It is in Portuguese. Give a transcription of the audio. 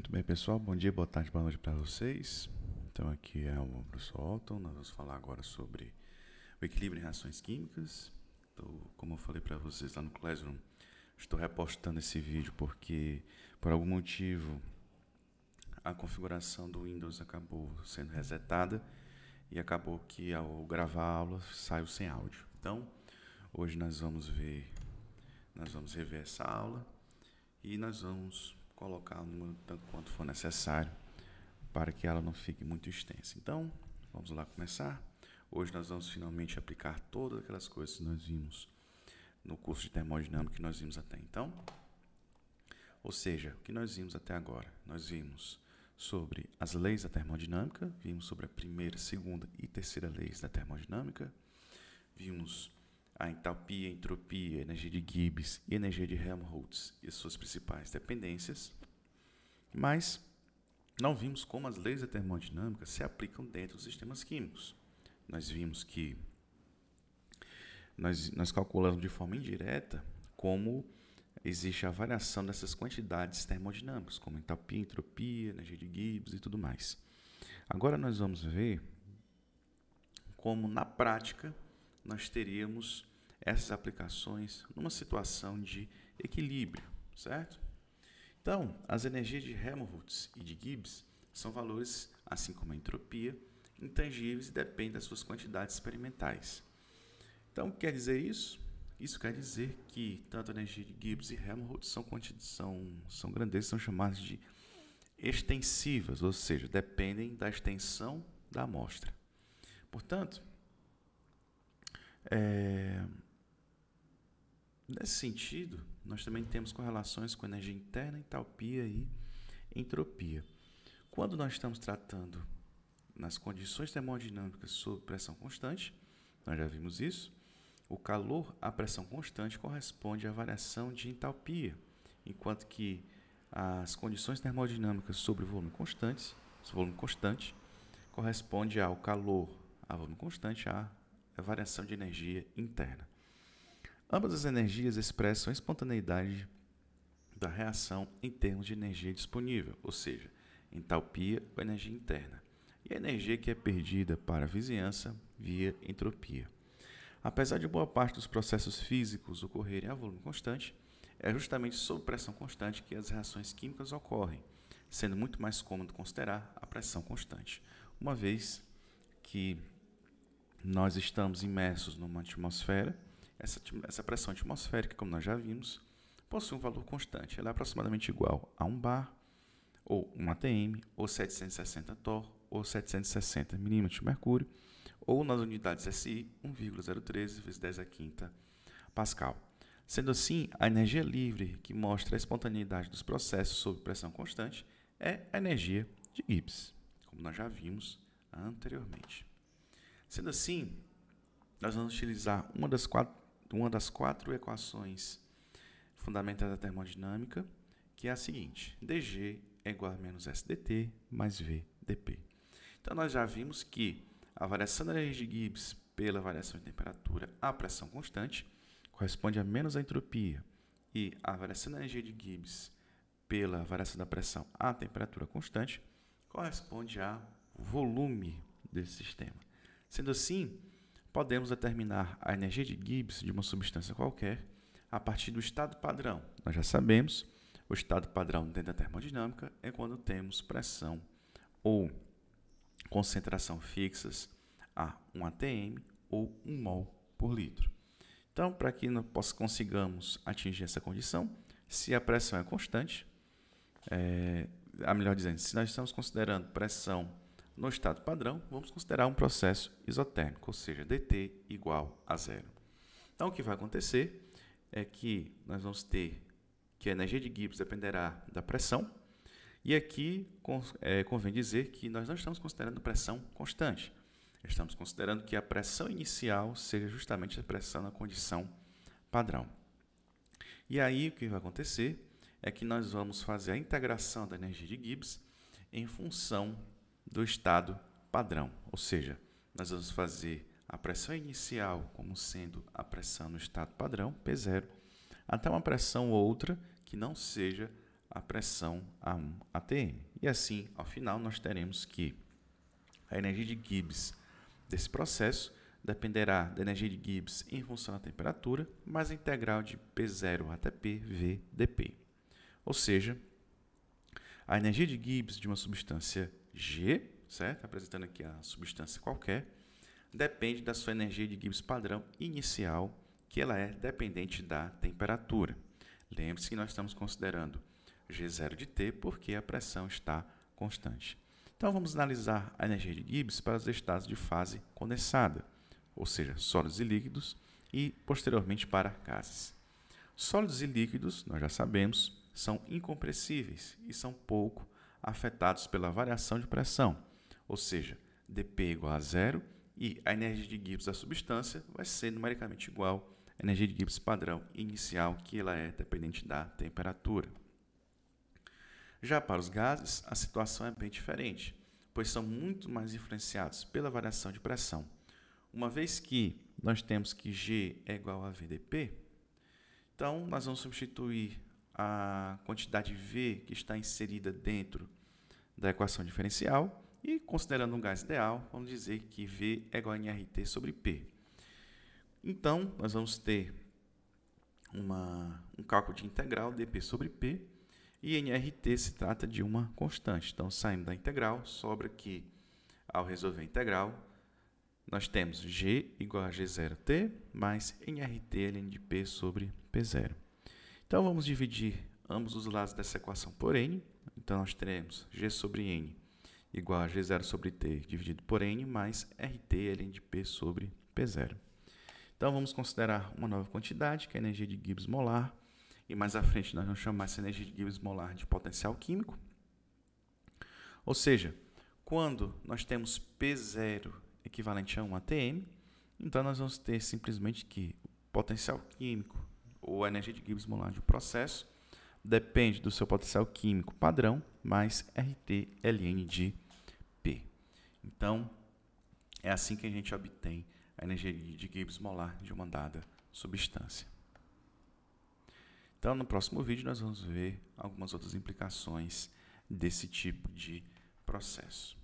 Muito bem, pessoal. Bom dia, boa tarde, boa noite para vocês. Então, aqui é o professor Alton. Nós vamos falar agora sobre o equilíbrio em reações químicas. Então, como eu falei para vocês lá no Classroom, estou repostando esse vídeo porque, por algum motivo, a configuração do Windows acabou sendo resetada e acabou que, ao gravar a aula, saiu sem áudio. Então, hoje nós vamos ver, nós vamos rever essa aula e nós vamos colocar o número tanto quanto for necessário para que ela não fique muito extensa. Então, vamos lá começar. Hoje nós vamos finalmente aplicar todas aquelas coisas que nós vimos no curso de termodinâmica que nós vimos até então. Ou seja, o que nós vimos até agora? Nós vimos sobre as leis da termodinâmica, vimos sobre a primeira, segunda e terceira leis da termodinâmica, vimos a entalpia, a entropia, a energia de Gibbs e a energia de Helmholtz e suas principais dependências, mas não vimos como as leis da termodinâmica se aplicam dentro dos sistemas químicos. Nós vimos que nós, nós calculamos de forma indireta como existe a variação dessas quantidades termodinâmicas, como entalpia, entropia, energia de Gibbs e tudo mais. Agora nós vamos ver como na prática nós teríamos essas aplicações numa situação de equilíbrio, certo? Então, as energias de Helmholtz e de Gibbs são valores, assim como a entropia, intangíveis e dependem das suas quantidades experimentais. Então, o que quer dizer isso? Isso quer dizer que tanto a energia de Gibbs e Helmholtz são, são, são grandezas, são chamadas de extensivas, ou seja, dependem da extensão da amostra. Portanto, é, Nesse sentido, nós também temos correlações com energia interna, entalpia e entropia. Quando nós estamos tratando nas condições termodinâmicas sob pressão constante, nós já vimos isso, o calor à pressão constante corresponde à variação de entalpia, enquanto que as condições termodinâmicas sobre volume constantes, volume constante, corresponde ao calor a volume constante à variação de energia interna. Ambas as energias expressam a espontaneidade da reação em termos de energia disponível, ou seja, entalpia ou energia interna, e a energia que é perdida para a vizinhança via entropia. Apesar de boa parte dos processos físicos ocorrerem a volume constante, é justamente sob pressão constante que as reações químicas ocorrem, sendo muito mais cômodo considerar a pressão constante, uma vez que nós estamos imersos numa atmosfera essa, essa pressão atmosférica, como nós já vimos, possui um valor constante. Ela é aproximadamente igual a 1 bar, ou 1 atm, ou 760 torr, ou 760 milímetros de mercúrio, ou nas unidades SI, 1,013 vezes 10 a quinta pascal. Sendo assim, a energia livre, que mostra a espontaneidade dos processos sob pressão constante, é a energia de Gibbs, como nós já vimos anteriormente. Sendo assim, nós vamos utilizar uma das quatro uma das quatro equações fundamentais da termodinâmica, que é a seguinte: dg é igual a menos SDT mais VdP. Então, nós já vimos que a variação da energia de Gibbs pela variação de temperatura à pressão constante corresponde a menos a entropia e a variação da energia de Gibbs pela variação da pressão à temperatura constante corresponde a volume desse sistema. Sendo assim, podemos determinar a energia de Gibbs de uma substância qualquer a partir do estado padrão. Nós já sabemos, o estado padrão dentro da termodinâmica é quando temos pressão ou concentração fixas a 1 atm ou 1 mol por litro. Então, para que nós consigamos atingir essa condição, se a pressão é constante, é, melhor dizendo, se nós estamos considerando pressão no estado padrão, vamos considerar um processo isotérmico, ou seja, dT igual a zero. Então, o que vai acontecer é que nós vamos ter que a energia de Gibbs dependerá da pressão, e aqui é, convém dizer que nós não estamos considerando pressão constante. Estamos considerando que a pressão inicial seja justamente a pressão na condição padrão. E aí o que vai acontecer é que nós vamos fazer a integração da energia de Gibbs em função do estado padrão, ou seja, nós vamos fazer a pressão inicial como sendo a pressão no estado padrão, P0, até uma pressão outra que não seja a pressão A1 ATM. E assim, ao final, nós teremos que a energia de Gibbs desse processo dependerá da energia de Gibbs em função da temperatura, mais a integral de P0 até PV dP. Ou seja, a energia de Gibbs de uma substância G, certo? Apresentando aqui a substância qualquer, depende da sua energia de Gibbs padrão inicial, que ela é dependente da temperatura. Lembre-se que nós estamos considerando G0 de T porque a pressão está constante. Então vamos analisar a energia de Gibbs para os estados de fase condensada, ou seja, sólidos e líquidos, e posteriormente para gases. Sólidos e líquidos, nós já sabemos, são incompressíveis e são pouco afetados pela variação de pressão, ou seja, dP é igual a zero e a energia de Gibbs da substância vai ser numericamente igual à energia de Gibbs padrão inicial, que ela é dependente da temperatura. Já para os gases, a situação é bem diferente, pois são muito mais influenciados pela variação de pressão. Uma vez que nós temos que G é igual a VDP, então nós vamos substituir a quantidade V que está inserida dentro da equação diferencial e, considerando um gás ideal, vamos dizer que V é igual a nRT sobre P. Então, nós vamos ter uma, um cálculo de integral dP sobre P e nRT se trata de uma constante. Então, saindo da integral, sobra que, ao resolver a integral, nós temos G igual a G0T mais nRT ln de P sobre P0. Então vamos dividir ambos os lados dessa equação por n. Então nós teremos g sobre n igual a g0 sobre t dividido por n mais rt ln de p sobre p0. Então vamos considerar uma nova quantidade, que é a energia de Gibbs molar, e mais à frente nós vamos chamar essa energia de Gibbs molar de potencial químico. Ou seja, quando nós temos P0 equivalente a 1 ATM, então nós vamos ter simplesmente que o potencial químico ou energia de Gibbs molar de processo depende do seu potencial químico padrão mais RT ln de P. Então, é assim que a gente obtém a energia de Gibbs molar de uma dada substância. Então, no próximo vídeo, nós vamos ver algumas outras implicações desse tipo de processo.